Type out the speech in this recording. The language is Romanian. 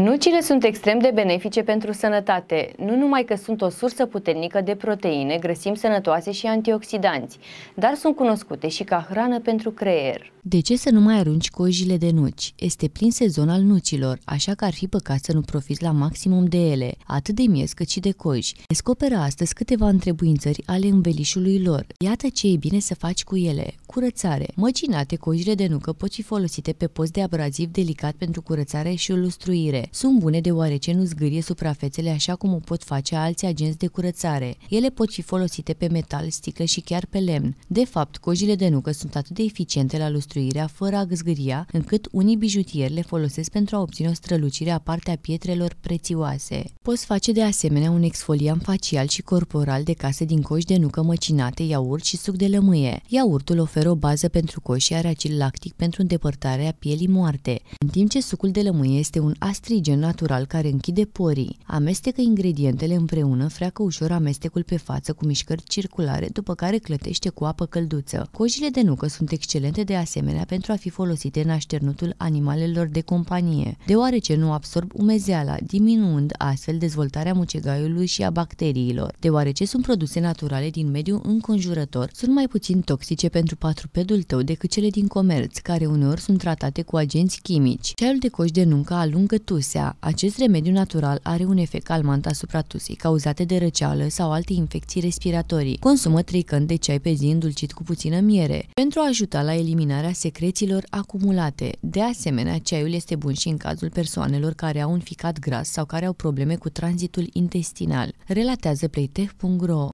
Nucile sunt extrem de benefice pentru sănătate, nu numai că sunt o sursă puternică de proteine, grăsimi sănătoase și antioxidanți, dar sunt cunoscute și ca hrană pentru creier. De ce să nu mai arunci cojile de nuci? Este plin sezon al nucilor, așa că ar fi păcat să nu profiți la maximum de ele, atât de miez cât și de coji. Descoperă astăzi câteva întrebuințări ale învelișului lor. Iată ce e bine să faci cu ele. Curățare. Măcinate cojile de nucă pot fi folosite pe post de abraziv delicat pentru curățare și lustruire sunt bune deoarece nu zgârie suprafețele așa cum o pot face alți agenți de curățare. Ele pot fi folosite pe metal, sticlă și chiar pe lemn. De fapt, cojile de nucă sunt atât de eficiente la lustruirea fără a găzgâria, încât unii bijutieri le folosesc pentru a obține o strălucire a partea pietrelor prețioase. Poți face de asemenea un exfoliant facial și corporal de case din coși de nucă măcinate, iaurt și suc de lămâie. Iaurtul oferă o bază pentru coși, are acil lactic pentru îndepărtarea pielii moarte, în timp ce sucul de lămâie este un astri oxigen natural care închide porii. Amestecă ingredientele împreună, freacă ușor amestecul pe față cu mișcări circulare, după care clătește cu apă călduță. Cojile de nucă sunt excelente de asemenea pentru a fi folosite în așternutul animalelor de companie, deoarece nu absorb umezeala, diminuând astfel dezvoltarea mucegaiului și a bacteriilor. Deoarece sunt produse naturale din mediul înconjurător, sunt mai puțin toxice pentru patrupedul tău decât cele din comerț, care uneori sunt tratate cu agenți chimici. Ceaiul de coș de nuncă alungă tus, tusea. Acest remediu natural are un efect calmant asupra tusei cauzate de răceală sau alte infecții respiratorii. Consumă 3 căni de ceai pe zi îndulcit cu puțină miere pentru a ajuta la eliminarea secrețiilor acumulate. De asemenea, ceaiul este bun și în cazul persoanelor care au un ficat gras sau care au probleme cu tranzitul intestinal. Relatează playtech.ro